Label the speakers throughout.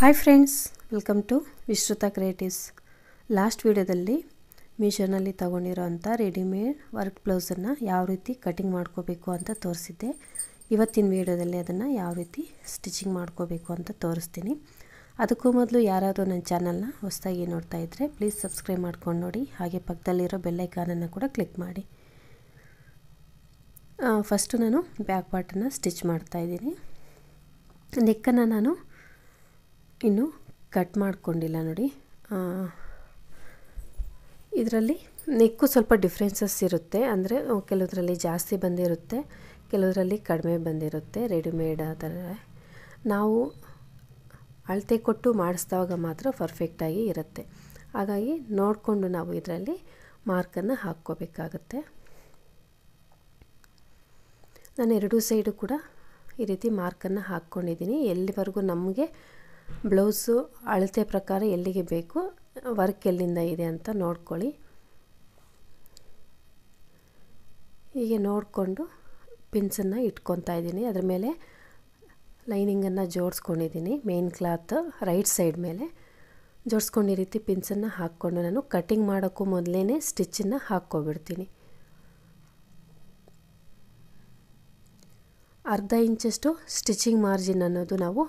Speaker 1: hi friends welcome to Vishruta creatives last ವೀಡಿಯೋದಲ್ಲಿ ಮೀಶೋನಲ್ಲಿ ತೊಗೊಂಡಿರೋ ಅಂಥ ರೆಡಿಮೇಡ್ ವರ್ಕ್ ಬ್ಲೌಸನ್ನು ಯಾವ ರೀತಿ ಕಟಿಂಗ್ ಮಾಡ್ಕೋಬೇಕು ಅಂತ ತೋರಿಸಿದ್ದೆ ಇವತ್ತಿನ ವೀಡಿಯೋದಲ್ಲಿ ಅದನ್ನು ಯಾವ ರೀತಿ ಸ್ಟಿಚಿಂಗ್ ಮಾಡ್ಕೋಬೇಕು ಅಂತ ತೋರಿಸ್ತೀನಿ ಅದಕ್ಕೂ ಮೊದಲು ಯಾರಾದರೂ ನನ್ನ ಚಾನಲ್ನ ಹೊಸದಾಗಿ ನೋಡ್ತಾ ಇದ್ದರೆ ಪ್ಲೀಸ್ ಸಬ್ಸ್ಕ್ರೈಬ್ ಮಾಡ್ಕೊಂಡು ನೋಡಿ ಹಾಗೆ ಪಕ್ಕದಲ್ಲಿರೋ ಬೆಲ್ಲೈಕಾನನ್ನು ಕೂಡ ಕ್ಲಿಕ್ ಮಾಡಿ ಫಸ್ಟು ನಾನು ಬ್ಯಾಕ್ ಪಾರ್ಟನ್ನು ಸ್ಟಿಚ್ ಮಾಡ್ತಾಯಿದ್ದೀನಿ ನೆಕ್ಕನ್ನು ನಾನು ಇನ್ನು ಕಟ್ ಮಾಡಿಕೊಂಡಿಲ್ಲ ನೋಡಿ ಇದರಲ್ಲಿ ನೆಕ್ಕು ಸ್ವಲ್ಪ ಡಿಫ್ರೆನ್ಸಸ್ ಇರುತ್ತೆ ಅಂದರೆ ಕೆಲವರಲ್ಲಿ ಜಾಸ್ತಿ ಬಂದಿರುತ್ತೆ ಕೆಲವರಲ್ಲಿ ಕಡಿಮೆ ಬಂದಿರುತ್ತೆ ರೆಡಿಮೇಡ್ ಆ ನಾವು ಅಳತೆ ಕೊಟ್ಟು ಮಾಡಿಸ್ದಾಗ ಮಾತ್ರ ಪರ್ಫೆಕ್ಟಾಗಿ ಇರುತ್ತೆ ಹಾಗಾಗಿ ನೋಡಿಕೊಂಡು ನಾವು ಇದರಲ್ಲಿ ಮಾರ್ಕನ್ನು ಹಾಕ್ಕೋಬೇಕಾಗತ್ತೆ ನಾನು ಎರಡೂ ಸೈಡು ಕೂಡ ಈ ರೀತಿ ಮಾರ್ಕನ್ನು ಹಾಕ್ಕೊಂಡಿದ್ದೀನಿ ಎಲ್ಲಿವರೆಗೂ ನಮಗೆ ಬ್ಲೌಸು ಅಳತೆ ಪ್ರಕಾರ ಎಲ್ಲಿಗೆ ಬೇಕು ವರ್ಕ್ ಎಲ್ಲಿಂದ ಇದೆ ಅಂತ ನೋಡ್ಕೊಳ್ಳಿ ಹೀಗೆ ನೋಡಿಕೊಂಡು ಪಿನ್ಸನ್ನು ಇಟ್ಕೊತಾ ಇದ್ದೀನಿ ಅದ್ರ ಮೇಲೆ ಲೈನಿಂಗನ್ನು ಜೋಡಿಸ್ಕೊಂಡಿದ್ದೀನಿ ಮೇನ್ ಕ್ಲಾತ್ ರೈಟ್ ಸೈಡ್ ಮೇಲೆ ಜೋಡಿಸ್ಕೊಂಡು ರೀತಿ ಪಿನ್ಸನ್ನು ಹಾಕ್ಕೊಂಡು ನಾನು ಕಟಿಂಗ್ ಮಾಡೋಕ್ಕೂ ಮೊದಲೇ ಸ್ಟಿಚ್ಚನ್ನು ಹಾಕ್ಕೊಬಿಡ್ತೀನಿ ಅರ್ಧ ಇಂಚಷ್ಟು ಸ್ಟಿಚಿಂಗ್ ಮಾರ್ಜಿನ್ ಅನ್ನೋದು ನಾವು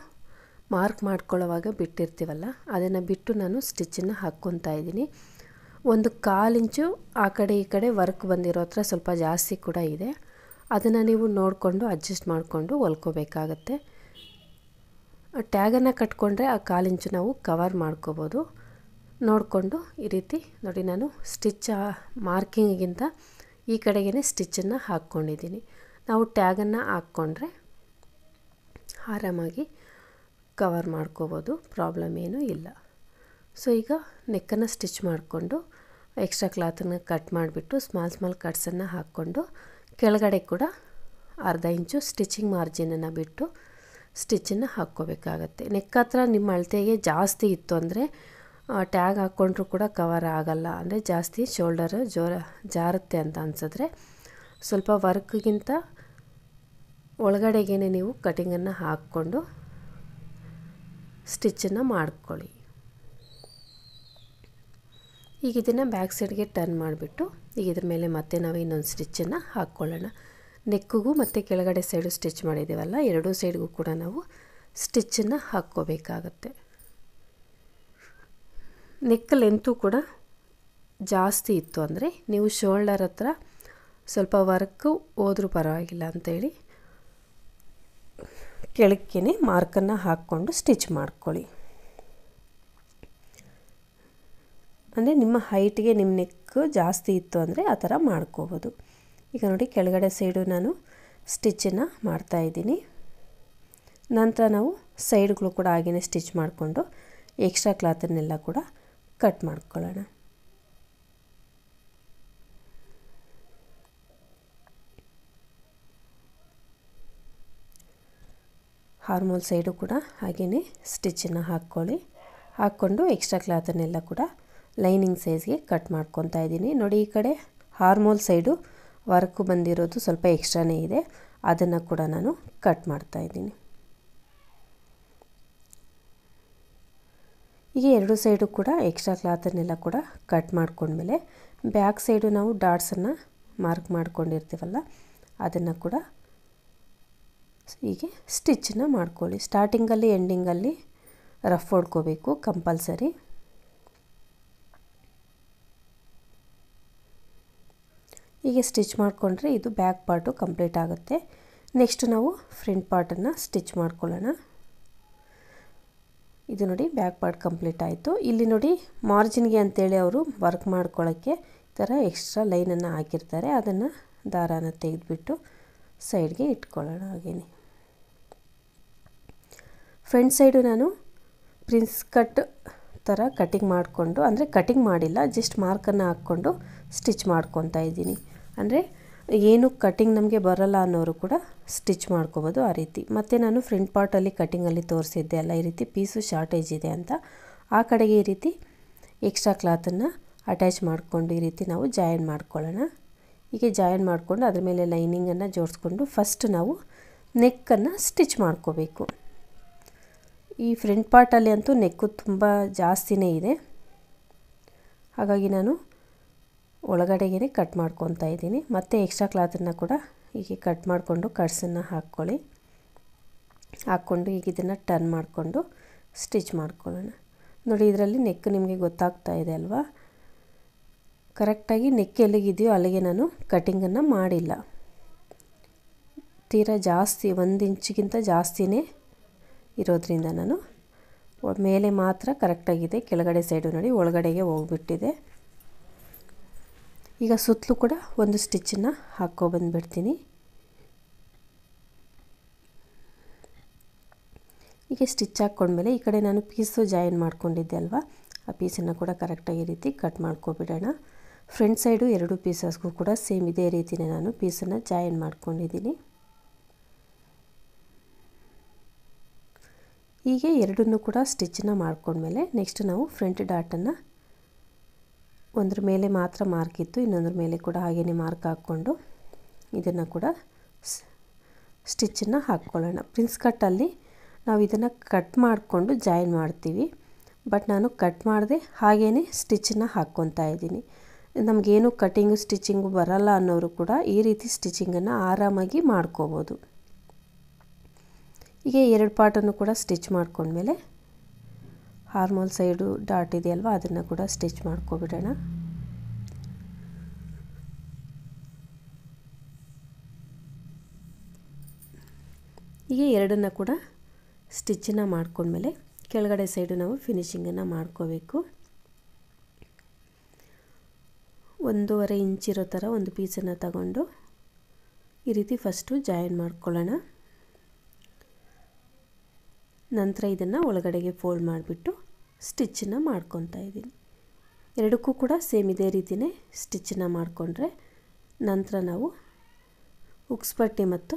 Speaker 1: ಮಾರ್ಕ್ ಮಾಡ್ಕೊಳ್ಳೋವಾಗ ಬಿಟ್ಟಿರ್ತೀವಲ್ಲ ಅದನ್ನು ಬಿಟ್ಟು ನಾನು ಸ್ಟಿಚ್ಚನ್ನು ಹಾಕ್ಕೊತಾ ಇದ್ದೀನಿ ಒಂದು ಕಾಲಿಂಚು ಆ ಕಡೆ ಈ ಕಡೆ ವರ್ಕ್ ಬಂದಿರೋ ಹತ್ರ ಸ್ವಲ್ಪ ಜಾಸ್ತಿ ಕೂಡ ಇದೆ ಅದನ್ನು ನೀವು ನೋಡಿಕೊಂಡು ಅಡ್ಜಸ್ಟ್ ಮಾಡಿಕೊಂಡು ಹೊಲ್ಕೋಬೇಕಾಗತ್ತೆ ಟ್ಯಾಗನ್ನು ಕಟ್ಕೊಂಡ್ರೆ ಆ ಕಾಲಿಂಚು ನಾವು ಕವರ್ ಮಾಡ್ಕೋಬೋದು ನೋಡಿಕೊಂಡು ಈ ರೀತಿ ನೋಡಿ ನಾನು ಸ್ಟಿಚ್ ಮಾರ್ಕಿಂಗಿಗಿಂತ ಈ ಕಡೆಗೇ ಸ್ಟಿಚ್ಚನ್ನು ಹಾಕ್ಕೊಂಡಿದ್ದೀನಿ ನಾವು ಟ್ಯಾಗನ್ನು ಹಾಕ್ಕೊಂಡ್ರೆ ಆರಾಮಾಗಿ ಕವರ್ ಮಾಡ್ಕೋಬೋದು ಪ್ರಾಬ್ಲಮ್ ಏನೂ ಇಲ್ಲ ಸೊ ಈಗ ನೆಕ್ಕನ್ನು ಸ್ಟಿಚ್ ಮಾಡಿಕೊಂಡು ಎಕ್ಸ್ಟ್ರಾ ಕ್ಲಾತನ್ನು ಕಟ್ ಮಾಡಿಬಿಟ್ಟು ಸ್ಮಾಲ್ ಸ್ಮಾಲ್ ಕಟ್ಸನ್ನು ಹಾಕ್ಕೊಂಡು ಕೆಳಗಡೆ ಕೂಡ ಅರ್ಧ ಇಂಚು ಸ್ಟಿಚಿಂಗ್ ಮಾರ್ಜಿನನ್ನು ಬಿಟ್ಟು ಸ್ಟಿಚ್ಚನ್ನು ಹಾಕ್ಕೋಬೇಕಾಗತ್ತೆ ನೆಕ್ ಹತ್ರ ನಿಮ್ಮ ಅಳತೆಗೆ ಜಾಸ್ತಿ ಇತ್ತು ಅಂದರೆ ಟ್ಯಾಗ್ ಹಾಕ್ಕೊಂಡ್ರೂ ಕೂಡ ಕವರ್ ಆಗಲ್ಲ ಅಂದರೆ ಜಾಸ್ತಿ ಶೋಲ್ಡರ್ ಜೋರ ಜಾರುತ್ತೆ ಅಂತ ಅನ್ಸಿದ್ರೆ ಸ್ವಲ್ಪ ವರ್ಕ್ಗಿಂತ ಒಳಗಡೆಗೇನೆ ನೀವು ಕಟಿಂಗನ್ನು ಹಾಕ್ಕೊಂಡು ಸ್ಟಿಚ್ಚನ್ನು ಮಾಡ್ಕೊಳ್ಳಿ ಈಗ ಇದನ್ನು ಬ್ಯಾಕ್ ಸೈಡ್ಗೆ ಟರ್ನ್ ಮಾಡಿಬಿಟ್ಟು ಈಗ ಇದ್ರ ಮೇಲೆ ಮತ್ತೆ ನಾವು ಇನ್ನೊಂದು ಸ್ಟಿಚ್ಚನ್ನು ಹಾಕ್ಕೊಳ್ಳೋಣ ನೆಕ್ಕಿಗೂ ಮತ್ತು ಕೆಳಗಡೆ ಸೈಡು ಸ್ಟಿಚ್ ಮಾಡಿದ್ದೀವಲ್ಲ ಎರಡೂ ಸೈಡ್ಗೂ ಕೂಡ ನಾವು ಸ್ಟಿಚ್ಚನ್ನು ಹಾಕ್ಕೋಬೇಕಾಗತ್ತೆ ನೆಕ್ ಲೆಂತು ಕೂಡ ಜಾಸ್ತಿ ಇತ್ತು ಅಂದರೆ ನೀವು ಶೋಲ್ಡರ್ ಹತ್ರ ಸ್ವಲ್ಪ ವರ್ಕು ಹೋದರೂ ಪರವಾಗಿಲ್ಲ ಅಂಥೇಳಿ ಕೆಳಕ್ಕೇ ಮಾರ್ಕನ್ನು ಹಾಕ್ಕೊಂಡು ಸ್ಟಿಚ್ ಮಾಡ್ಕೊಳ್ಳಿ ಅಂದರೆ ನಿಮ್ಮ ಹೈಟ್ಗೆ ನಿಮ್ಮ ನೆಕ್ಕು ಜಾಸ್ತಿ ಇತ್ತು ಅಂದರೆ ಆ ಥರ ಮಾಡ್ಕೋಬೋದು ಈಗ ನೋಡಿ ಕೆಳಗಡೆ ಸೈಡು ನಾನು ಸ್ಟಿಚ್ಚನ್ನು ಮಾಡ್ತಾಯಿದ್ದೀನಿ ನಂತರ ನಾವು ಸೈಡ್ಗಳು ಕೂಡ ಹಾಗೆಯೇ ಸ್ಟಿಚ್ ಮಾಡಿಕೊಂಡು ಎಕ್ಸ್ಟ್ರಾ ಕ್ಲಾತನ್ನೆಲ್ಲ ಕೂಡ ಕಟ್ ಮಾಡ್ಕೊಳ್ಳೋಣ ಹಾರ್ಮೋಲ್ ಸೈಡು ಕೂಡ ಹಾಗೆಯೇ ಸ್ಟಿಚ್ಚನ್ನು ಹಾಕ್ಕೊಳ್ಳಿ ಹಾಕ್ಕೊಂಡು ಎಕ್ಸ್ಟ್ರಾ ಕ್ಲಾತನ್ನೆಲ್ಲ ಕೂಡ ಲೈನಿಂಗ್ ಸೈಜ್ಗೆ ಕಟ್ ಮಾಡ್ಕೊತಾ ಇದ್ದೀನಿ ನೋಡಿ ಈ ಕಡೆ ಹಾರ್ಮೋಲ್ ಸೈಡು ವರ್ಕು ಬಂದಿರೋದು ಸ್ವಲ್ಪ ಎಕ್ಸ್ಟ್ರಾನೇ ಇದೆ ಅದನ್ನು ಕೂಡ ನಾನು ಕಟ್ ಮಾಡ್ತಾ ಇದ್ದೀನಿ ಈಗ ಎರಡು ಸೈಡು ಕೂಡ ಎಕ್ಸ್ಟ್ರಾ ಕ್ಲಾತನ್ನೆಲ್ಲ ಕೂಡ ಕಟ್ ಮಾಡ್ಕೊಂಡ್ಮೇಲೆ ಬ್ಯಾಕ್ ಸೈಡು ನಾವು ಡಾಟ್ಸನ್ನು ಮಾರ್ಕ್ ಮಾಡ್ಕೊಂಡಿರ್ತೀವಲ್ಲ ಅದನ್ನು ಕೂಡ ಹೀಗೆ ಸ್ಟಿಚ್ನ ಮಾಡ್ಕೊಳ್ಳಿ ಸ್ಟಾರ್ಟಿಂಗಲ್ಲಿ ಎಂಡಿಂಗಲ್ಲಿ ರಫ್ ಹೊಡ್ಕೋಬೇಕು ಕಂಪಲ್ಸರಿ ಹೀಗೆ ಸ್ಟಿಚ್ ಮಾಡಿಕೊಂಡ್ರೆ ಇದು ಬ್ಯಾಕ್ ಪಾರ್ಟು ಕಂಪ್ಲೀಟ್ ಆಗುತ್ತೆ ನೆಕ್ಸ್ಟ್ ನಾವು ಫ್ರಂಟ್ ಪಾರ್ಟನ್ನು ಸ್ಟಿಚ್ ಮಾಡ್ಕೊಳ್ಳೋಣ ಇದು ನೋಡಿ ಬ್ಯಾಕ್ ಪಾರ್ಟ್ ಕಂಪ್ಲೀಟ್ ಆಯಿತು ಇಲ್ಲಿ ನೋಡಿ ಮಾರ್ಜಿನ್ಗೆ ಅಂತೇಳಿ ಅವರು ವರ್ಕ್ ಮಾಡ್ಕೊಳ್ಳೋಕ್ಕೆ ಈ ಥರ ಎಕ್ಸ್ಟ್ರಾ ಲೈನನ್ನು ಹಾಕಿರ್ತಾರೆ ಅದನ್ನು ದಾರಾನ ತೆಗೆದುಬಿಟ್ಟು ಸೈಡ್ಗೆ ಇಟ್ಕೊಳ್ಳೋಣ ಹಾಗೇನೆ ಫ್ರಂಟ್ ಸೈಡು ನಾನು ಪ್ರಿನ್ಸ್ ಕಟ್ ಥರ ಕಟ್ಟಿಂಗ್ ಮಾಡಿಕೊಂಡು ಅಂದರೆ ಕಟಿಂಗ್ ಮಾಡಿಲ್ಲ ಜಸ್ಟ್ ಮಾರ್ಕನ್ನು ಹಾಕ್ಕೊಂಡು ಸ್ಟಿಚ್ ಮಾಡ್ಕೊತಾ ಇದ್ದೀನಿ ಅಂದರೆ ಏನು ಕಟ್ಟಿಂಗ್ ನಮಗೆ ಬರಲ್ಲ ಅನ್ನೋರು ಕೂಡ ಸ್ಟಿಚ್ ಮಾಡ್ಕೋಬೋದು ಆ ರೀತಿ ಮತ್ತು ನಾನು ಫ್ರಂಟ್ ಪಾರ್ಟಲ್ಲಿ ಕಟ್ಟಿಂಗಲ್ಲಿ ತೋರಿಸಿದ್ದೆ ಅಲ್ಲ ಈ ರೀತಿ ಪೀಸು ಶಾರ್ಟೇಜ್ ಇದೆ ಅಂತ ಆ ಕಡೆಗೆ ಈ ರೀತಿ ಎಕ್ಸ್ಟ್ರಾ ಕ್ಲಾತನ್ನು ಅಟ್ಯಾಚ್ ಮಾಡಿಕೊಂಡು ಈ ರೀತಿ ನಾವು ಜಾಯಿನ್ ಮಾಡ್ಕೊಳ್ಳೋಣ ಹೀಗೆ ಜಾಯಿನ್ ಮಾಡಿಕೊಂಡು ಅದ್ರ ಮೇಲೆ ಲೈನಿಂಗನ್ನು ಜೋಡಿಸ್ಕೊಂಡು ಫಸ್ಟ್ ನಾವು ನೆಕ್ಕನ್ನು ಸ್ಟಿಚ್ ಮಾಡ್ಕೋಬೇಕು ಈ ಫ್ರಂಟ್ ಪಾರ್ಟಲ್ಲಿ ಅಂತೂ ನೆಕ್ಕು ತುಂಬ ಜಾಸ್ತಿನೇ ಇದೆ ಹಾಗಾಗಿ ನಾನು ಒಳಗಡೆಗೇ ಕಟ್ ಮಾಡ್ಕೊತಾ ಇದ್ದೀನಿ ಮತ್ತು ಎಕ್ಸ್ಟ್ರಾ ಕ್ಲಾತನ್ನು ಕೂಡ ಹೀಗೆ ಕಟ್ ಮಾಡಿಕೊಂಡು ಕಟ್ಸನ್ನು ಹಾಕ್ಕೊಳ್ಳಿ ಹಾಕ್ಕೊಂಡು ಈಗ ಇದನ್ನು ಟರ್ನ್ ಮಾಡಿಕೊಂಡು ಸ್ಟಿಚ್ ಮಾಡ್ಕೊಳ್ಳೋಣ ನೋಡಿ ಇದರಲ್ಲಿ ನೆಕ್ ನಿಮಗೆ ಗೊತ್ತಾಗ್ತಾ ಇದೆ ಅಲ್ವಾ ಕರೆಕ್ಟಾಗಿ ನೆಕ್ ಎಲ್ಲಿಗಿದೆಯೋ ಅಲ್ಲಿಗೆ ನಾನು ಕಟಿಂಗನ್ನು ಮಾಡಿಲ್ಲ ತೀರಾ ಜಾಸ್ತಿ ಒಂದು ಇಂಚಿಗಿಂತ ಜಾಸ್ತಿನೇ ಇರೋದ್ರಿಂದ ನಾನು ಮೇಲೆ ಮಾತ್ರ ಕರೆಕ್ಟಾಗಿದೆ ಕೆಳಗಡೆ ಸೈಡು ನೋಡಿ ಒಳಗಡೆಗೆ ಹೋಗ್ಬಿಟ್ಟಿದೆ ಈಗ ಸುತ್ತಲೂ ಕೂಡ ಒಂದು ಸ್ಟಿಚ್ಚನ್ನು ಹಾಕ್ಕೊಬಂದ್ಬಿಡ್ತೀನಿ ಈಗ ಸ್ಟಿಚ್ ಹಾಕ್ಕೊಂಡ್ಮೇಲೆ ಈ ಕಡೆ ನಾನು ಪೀಸು ಜಾಯಿನ್ ಮಾಡ್ಕೊಂಡಿದ್ದೆ ಅಲ್ವಾ ಆ ಪೀಸನ್ನು ಕೂಡ ಕರೆಕ್ಟಾಗಿ ರೀತಿ ಕಟ್ ಮಾಡ್ಕೊಬಿಡೋಣ ಫ್ರಂಟ್ ಸೈಡು ಎರಡು ಪೀಸಸ್ಗೂ ಕೂಡ ಸೇಮ್ ಇದೇ ರೀತಿಯೇ ನಾನು ಪೀಸನ್ನು ಜಾಯಿನ್ ಮಾಡ್ಕೊಂಡಿದ್ದೀನಿ ಹೀಗೆ ಎರಡನ್ನೂ ಕೂಡ ಸ್ಟಿಚ್ಚನ್ನು ಮಾಡ್ಕೊಂಡ್ಮೇಲೆ ನೆಕ್ಸ್ಟ್ ನಾವು ಫ್ರಂಟ್ ಡಾಟನ್ನು ಒಂದ್ರ ಮೇಲೆ ಮಾತ್ರ ಮಾರ್ಕ್ ಇತ್ತು ಇನ್ನೊಂದ್ರ ಮೇಲೆ ಕೂಡ ಹಾಗೆಯೇ ಮಾರ್ಕ್ ಹಾಕ್ಕೊಂಡು ಇದನ್ನು ಕೂಡ ಸ್ಟಿಚ್ಚನ್ನು ಹಾಕ್ಕೊಳ್ಳೋಣ ಪ್ರಿನ್ಸ್ ಕಟ್ಟಲ್ಲಿ ನಾವು ಇದನ್ನು ಕಟ್ ಮಾಡಿಕೊಂಡು ಜಾಯಿನ್ ಮಾಡ್ತೀವಿ ಬಟ್ ನಾನು ಕಟ್ ಮಾಡದೆ ಹಾಗೇ ಸ್ಟಿಚ್ಚನ್ನು ಹಾಕ್ಕೊತಾ ಇದ್ದೀನಿ ನಮಗೇನು ಕಟ್ಟಿಂಗು ಸ್ಟಿಚಿಂಗು ಬರಲ್ಲ ಅನ್ನೋರು ಕೂಡ ಈ ರೀತಿ ಸ್ಟಿಚಿಂಗನ್ನು ಆರಾಮಾಗಿ ಮಾಡ್ಕೋಬೋದು ಹೀಗೆ ಎರಡು ಪಾರ್ಟನ್ನು ಕೂಡ ಸ್ಟಿಚ್ ಮಾಡ್ಕೊಂಡ್ಮೇಲೆ ಹಾರ್ಮೋಲ್ ಸೈಡು ಡಾಟ್ ಇದೆಯಲ್ವ ಅದನ್ನು ಕೂಡ ಸ್ಟಿಚ್ ಮಾಡ್ಕೊಬಿಡೋಣ ಹೀಗೆ ಎರಡನ್ನು ಕೂಡ ಸ್ಟಿಚ್ಚನ್ನು ಮಾಡ್ಕೊಂಡ್ಮೇಲೆ ಕೆಳಗಡೆ ಸೈಡು ನಾವು ಫಿನಿಶಿಂಗನ್ನು ಮಾಡ್ಕೋಬೇಕು ಒಂದೂವರೆ ಇಂಚಿರೋ ಥರ ಒಂದು ಪೀಸನ್ನು ತಗೊಂಡು ಈ ರೀತಿ ಫಸ್ಟು ಜಾಯಿನ್ ಮಾಡ್ಕೊಳ್ಳೋಣ ನಂತರ ಇದನ್ನು ಒಳಗಡೆಗೆ ಫೋಲ್ಡ್ ಮಾಡಿಬಿಟ್ಟು ಸ್ಟಿಚ್ಚನ್ನು ಮಾಡ್ಕೊತಾ ಇದ್ದೀನಿ ಎರಡಕ್ಕೂ ಕೂಡ ಸೇಮ್ ಇದೇ ರೀತಿಯೇ ಸ್ಟಿಚ್ಚನ್ನು ಮಾಡಿಕೊಂಡ್ರೆ ನಂತರ ನಾವು ಉಕ್ಸ್ಪಟ್ಟಿ ಮತ್ತು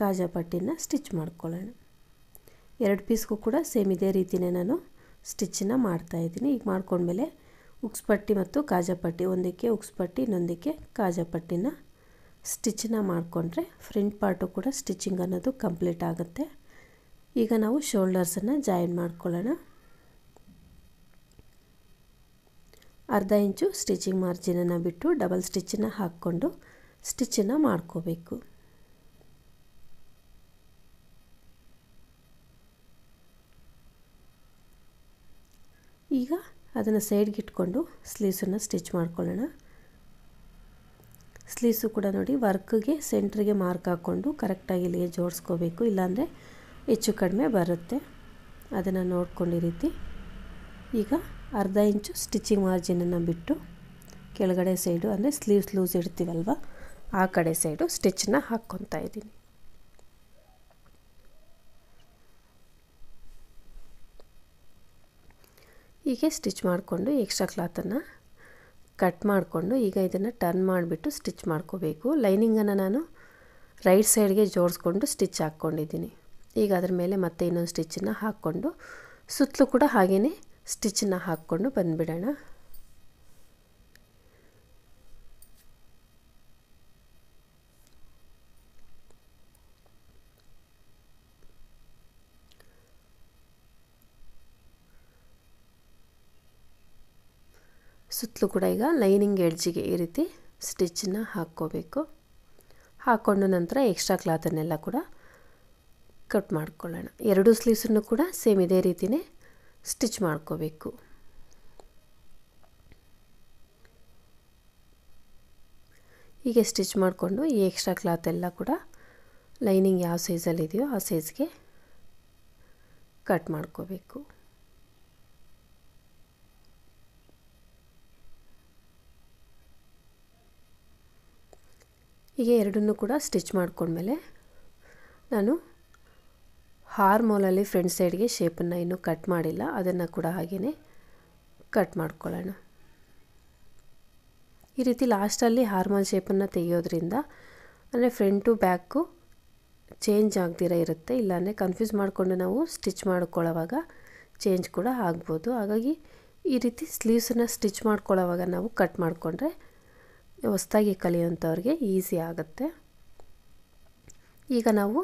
Speaker 1: ಕಾಜಾಪಟ್ಟಿನ ಸ್ಟಿಚ್ ಮಾಡ್ಕೊಳ್ಳೋಣ ಎರಡು ಪೀಸ್ಗೂ ಕೂಡ ಸೇಮ್ ಇದೇ ರೀತಿಯೇ ನಾನು ಸ್ಟಿಚ್ಚನ್ನು ಮಾಡ್ತಾಯಿದ್ದೀನಿ ಈಗ ಮಾಡ್ಕೊಂಡ್ಮೇಲೆ ಉಕ್ಸ್ಪಟ್ಟಿ ಮತ್ತು ಕಾಜಾಪಟ್ಟಿ ಒಂದಕ್ಕೆ ಉಕ್ಸ್ಪಟ್ಟಿ ಇನ್ನೊಂದಕ್ಕೆ ಕಾಜಾಪಟ್ಟಿನ ಸ್ಟಿಚ್ಚನ್ನು ಮಾಡಿಕೊಂಡ್ರೆ ಫ್ರಂಟ್ ಪಾರ್ಟು ಕೂಡ ಸ್ಟಿಚಿಂಗ್ ಅನ್ನೋದು ಕಂಪ್ಲೀಟ್ ಆಗುತ್ತೆ ಈಗ ನಾವು ಶೋಲ್ಡರ್ಸನ್ನು ಜಾಯಿನ್ ಮಾಡ್ಕೊಳ್ಳೋಣ ಅರ್ಧ ಇಂಚು ಸ್ಟಿಚಿಂಗ್ ಮಾರ್ಜಿನನ್ನು ಬಿಟ್ಟು ಡಬಲ್ ಸ್ಟಿಚ್ಚನ್ನು ಹಾಕ್ಕೊಂಡು ಸ್ಟಿಚ್ಚನ್ನು ಮಾಡ್ಕೋಬೇಕು ಈಗ ಅದನ್ನು ಸೈಡ್ಗೆ ಇಟ್ಕೊಂಡು ಸ್ಲೀವ್ಸನ್ನು ಸ್ಟಿಚ್ ಮಾಡ್ಕೊಳ್ಳೋಣ ಸ್ಲೀವ್ಸು ಕೂಡ ನೋಡಿ ವರ್ಕ್ಗೆ ಸೆಂಟ್ರಿಗೆ ಮಾರ್ಕ್ ಹಾಕ್ಕೊಂಡು ಕರೆಕ್ಟಾಗಿ ಇಲ್ಲಿಗೆ ಜೋಡಿಸ್ಕೋಬೇಕು ಇಲ್ಲಾಂದರೆ ಹೆಚ್ಚು ಕಡಿಮೆ ಬರುತ್ತೆ ಅದನ್ನು ನೋಡ್ಕೊಂಡು ರೀತಿ ಈಗ ಅರ್ಧ ಇಂಚು ಸ್ಟಿಚಿಂಗ್ ಮಾರ್ಜಿನನ್ನು ಬಿಟ್ಟು ಕೆಳಗಡೆ ಸೈಡು ಅಂದರೆ ಸ್ಲೀವ್ಸ್ ಲೂಸ್ ಇಡ್ತೀವಲ್ವ ಆ ಕಡೆ ಸೈಡು ಸ್ಟಿಚ್ನ ಹಾಕ್ಕೊತಾ ಇದ್ದೀನಿ ಹೀಗೆ ಸ್ಟಿಚ್ ಮಾಡಿಕೊಂಡು ಎಕ್ಸ್ಟ್ರಾ ಕ್ಲಾತನ್ನು ಕಟ್ ಮಾಡಿಕೊಂಡು ಈಗ ಇದನ್ನು ಟರ್ನ್ ಮಾಡಿಬಿಟ್ಟು ಸ್ಟಿಚ್ ಮಾಡ್ಕೋಬೇಕು ಲೈನಿಂಗನ್ನು ನಾನು ರೈಟ್ ಸೈಡ್ಗೆ ಜೋಡಿಸ್ಕೊಂಡು ಸ್ಟಿಚ್ ಹಾಕ್ಕೊಂಡಿದ್ದೀನಿ ಈಗ ಅದ್ರ ಮೇಲೆ ಮತ್ತೆ ಇನ್ನೊಂದು ಸ್ಟಿಚ್ಚನ್ನ ಹಾಕ್ಕೊಂಡು ಸುತ್ತಲೂ ಕೂಡ ಹಾಗೆಯೇ ಸ್ಟಿಚ್ಚನ್ನು ಹಾಕ್ಕೊಂಡು ಬಂದುಬಿಡೋಣ ಸುತ್ತಲೂ ಕೂಡ ಈಗ ಲೈನಿಂಗ್ ಎಡ್ಜಿಗೆ ಈ ರೀತಿ ಸ್ಟಿಚ್ಚನ್ನು ಹಾಕ್ಕೋಬೇಕು ಹಾಕ್ಕೊಂಡು ನಂತರ ಎಕ್ಸ್ಟ್ರಾ ಕ್ಲಾತನ್ನೆಲ್ಲ ಕೂಡ ಕಟ್ ಮಾಡ್ಕೊಳ್ಳೋಣ ಎರಡು ಸ್ಲೀವ್ಸನ್ನು ಕೂಡ ಸೇಮ್ ಇದೇ ರೀತಿಯೇ ಸ್ಟಿಚ್ ಮಾಡ್ಕೋಬೇಕು ಹೀಗೆ ಸ್ಟಿಚ್ ಮಾಡಿಕೊಂಡು ಈ ಎಕ್ಸ್ಟ್ರಾ ಕ್ಲಾತ್ ಎಲ್ಲ ಕೂಡ ಲೈನಿಂಗ್ ಯಾವ ಸೈಜಲ್ಲಿದೆಯೋ ಆ ಸೈಜ್ಗೆ ಕಟ್ ಮಾಡ್ಕೋಬೇಕು ಹೀಗೆ ಎರಡನ್ನೂ ಕೂಡ ಸ್ಟಿಚ್ ಮಾಡ್ಕೊಂಡ್ಮೇಲೆ ನಾನು ಹಾರ್ಮೋಲಲ್ಲಿ ಫ್ರಂಟ್ ಸೈಡ್ಗೆ ಶೇಪನ್ನು ಇನ್ನೂ ಕಟ್ ಮಾಡಿಲ್ಲ ಅದನ್ನು ಕೂಡ ಹಾಗೆಯೇ ಕಟ್ ಮಾಡ್ಕೊಳ್ಳೋಣ ಈ ರೀತಿ ಲಾಸ್ಟಲ್ಲಿ ಹಾರ್ಮೋಲ್ ಶೇಪನ್ನು ತೆಗೆಯೋದ್ರಿಂದ ಅಂದರೆ ಫ್ರಂಟು ಬ್ಯಾಕು ಚೇಂಜ್ ಆಗದಿರ ಇರುತ್ತೆ ಇಲ್ಲಾಂದರೆ ಕನ್ಫ್ಯೂಸ್ ಮಾಡಿಕೊಂಡು ನಾವು ಸ್ಟಿಚ್ ಮಾಡ್ಕೊಳ್ಳೋವಾಗ ಚೇಂಜ್ ಕೂಡ ಆಗ್ಬೋದು ಹಾಗಾಗಿ ಈ ರೀತಿ ಸ್ಲೀವ್ಸನ್ನು ಸ್ಟಿಚ್ ಮಾಡ್ಕೊಳ್ಳೋವಾಗ ನಾವು ಕಟ್ ಮಾಡಿಕೊಂಡ್ರೆ ಹೊಸ್ತಾಗಿ ಕಲಿಯೋಂಥವ್ರಿಗೆ ಈಸಿ ಆಗುತ್ತೆ ಈಗ ನಾವು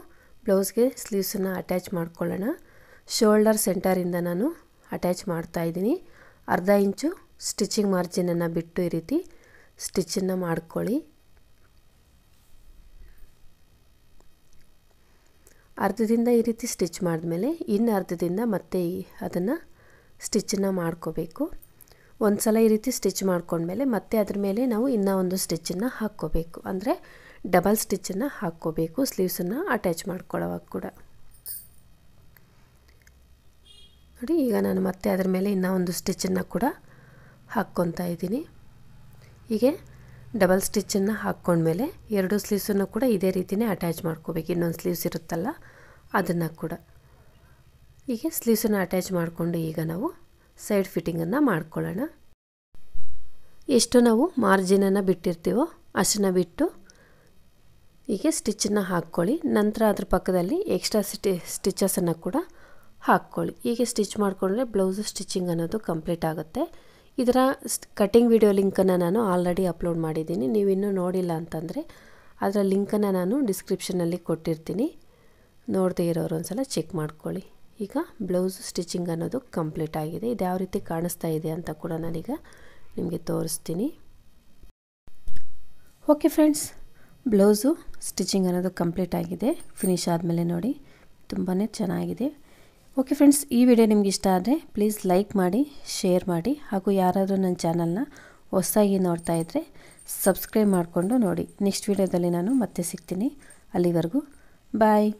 Speaker 1: ಬ್ಲೌಸ್ಗೆ ಸ್ಲೀವ್ಸನ್ನು ಅಟ್ಯಾಚ್ ಮಾಡ್ಕೊಳ್ಳೋಣ ಶೋಲ್ಡರ್ ಸೆಂಟರಿಂದ ನಾನು ಅಟ್ಯಾಚ್ ಮಾಡ್ತಾ ಇದ್ದೀನಿ ಅರ್ಧ ಇಂಚು ಸ್ಟಿಚಿಂಗ್ ಮಾರ್ಜಿನನ್ನು ಬಿಟ್ಟು ಈ ರೀತಿ ಸ್ಟಿಚ್ಚನ್ನು ಮಾಡ್ಕೊಳ್ಳಿ ಅರ್ಧದಿಂದ ಈ ರೀತಿ ಸ್ಟಿಚ್ ಮಾಡಿದ್ಮೇಲೆ ಇನ್ನು ಅರ್ಧದಿಂದ ಮತ್ತೆ ಅದನ್ನು ಸ್ಟಿಚ್ಚನ್ನು ಮಾಡ್ಕೋಬೇಕು ಒಂದು ಸಲ ಈ ರೀತಿ ಸ್ಟಿಚ್ ಮಾಡ್ಕೊಂಡ್ಮೇಲೆ ಮತ್ತೆ ಅದ್ರ ಮೇಲೆ ನಾವು ಇನ್ನೂ ಒಂದು ಸ್ಟಿಚ್ಚನ್ನು ಹಾಕ್ಕೋಬೇಕು ಅಂದರೆ ಡಬಲ್ ಸ್ಟಿಚ್ಚನ್ನು ಹಾಕ್ಕೋಬೇಕು ಸ್ಲೀವ್ಸನ್ನು ಅಟ್ಯಾಚ್ ಮಾಡ್ಕೊಳ್ಳೋವಾಗ ಕೂಡ ನೋಡಿ ಈಗ ನಾನು ಮತ್ತೆ ಅದರ ಮೇಲೆ ಇನ್ನೂ ಒಂದು ಸ್ಟಿಚ್ಚನ್ನು ಕೂಡ ಹಾಕ್ಕೊತಾ ಇದ್ದೀನಿ ಹೀಗೆ ಡಬಲ್ ಸ್ಟಿಚ್ಚನ್ನು ಹಾಕ್ಕೊಂಡ್ಮೇಲೆ ಎರಡು ಸ್ಲೀವ್ಸನ್ನು ಕೂಡ ಇದೇ ರೀತಿಯೇ ಅಟ್ಯಾಚ್ ಮಾಡ್ಕೋಬೇಕು ಇನ್ನೊಂದು ಸ್ಲೀವ್ಸ್ ಇರುತ್ತಲ್ಲ ಅದನ್ನು ಕೂಡ ಹೀಗೆ ಸ್ಲೀವ್ಸನ್ನು ಅಟ್ಯಾಚ್ ಮಾಡಿಕೊಂಡು ಈಗ ನಾವು ಸೈಡ್ ಫಿಟ್ಟಿಂಗನ್ನು ಮಾಡ್ಕೊಳ್ಳೋಣ ಎಷ್ಟು ನಾವು ಮಾರ್ಜಿನನ್ನು ಬಿಟ್ಟಿರ್ತೀವೋ ಅಷ್ಟನ್ನು ಬಿಟ್ಟು ಹೀಗೆ ಸ್ಟಿಚ್ಚನ್ನು ಹಾಕ್ಕೊಳ್ಳಿ ನಂತರ ಅದ್ರ ಪಕ್ಕದಲ್ಲಿ ಎಕ್ಸ್ಟ್ರಾ ಸ್ಟಿ ಸ್ಟಿಚಸನ್ನು ಕೂಡ ಹಾಕ್ಕೊಳ್ಳಿ ಹೀಗೆ ಸ್ಟಿಚ್ ಮಾಡಿಕೊಂಡ್ರೆ ಬ್ಲೌಸ್ ಸ್ಟಿಚಿಂಗ್ ಅನ್ನೋದು ಕಂಪ್ಲೀಟ್ ಆಗುತ್ತೆ ಇದರ ಕಟಿಂಗ್ ವಿಡಿಯೋ ಲಿಂಕನ್ನು ನಾನು ಆಲ್ರೆಡಿ ಅಪ್ಲೋಡ್ ಮಾಡಿದ್ದೀನಿ ನೀವು ಇನ್ನೂ ನೋಡಿಲ್ಲ ಅಂತಂದರೆ ಅದರ ಲಿಂಕನ್ನು ನಾನು ಡಿಸ್ಕ್ರಿಪ್ಷನಲ್ಲಿ ಕೊಟ್ಟಿರ್ತೀನಿ ನೋಡದೇ ಇರೋರು ಒಂದ್ಸಲ ಚೆಕ್ ಮಾಡ್ಕೊಳ್ಳಿ ಈಗ ಬ್ಲೌಸ್ ಸ್ಟಿಚಿಂಗ್ ಅನ್ನೋದು ಕಂಪ್ಲೀಟ್ ಆಗಿದೆ ಇದು ಯಾವ ರೀತಿ ಕಾಣಿಸ್ತಾ ಇದೆ ಅಂತ ಕೂಡ ನಾನೀಗ ನಿಮಗೆ ತೋರಿಸ್ತೀನಿ ಓಕೆ ಫ್ರೆಂಡ್ಸ್ ಬ್ಲೌಸು ಸ್ಟಿಚಿಂಗ್ ಅನ್ನೋದು ಕಂಪ್ಲೀಟ್ ಆಗಿದೆ ಫಿನಿಶ್ ಆದಮೇಲೆ ನೋಡಿ ತುಂಬಾ ಚೆನ್ನಾಗಿದೆ ಓಕೆ ಫ್ರೆಂಡ್ಸ್ ಈ ವಿಡಿಯೋ ನಿಮ್ಗೆ ಇಷ್ಟ ಆದರೆ ಪ್ಲೀಸ್ ಲೈಕ್ ಮಾಡಿ ಶೇರ್ ಮಾಡಿ ಹಾಗೂ ಯಾರಾದರೂ ನನ್ನ ಚಾನಲ್ನ ಹೊಸಾಗಿ ನೋಡ್ತಾ ಇದ್ದರೆ ಸಬ್ಸ್ಕ್ರೈಬ್ ಮಾಡಿಕೊಂಡು ನೋಡಿ ನೆಕ್ಸ್ಟ್ ವಿಡಿಯೋದಲ್ಲಿ ನಾನು ಮತ್ತೆ ಸಿಗ್ತೀನಿ ಅಲ್ಲಿವರೆಗೂ ಬಾಯ್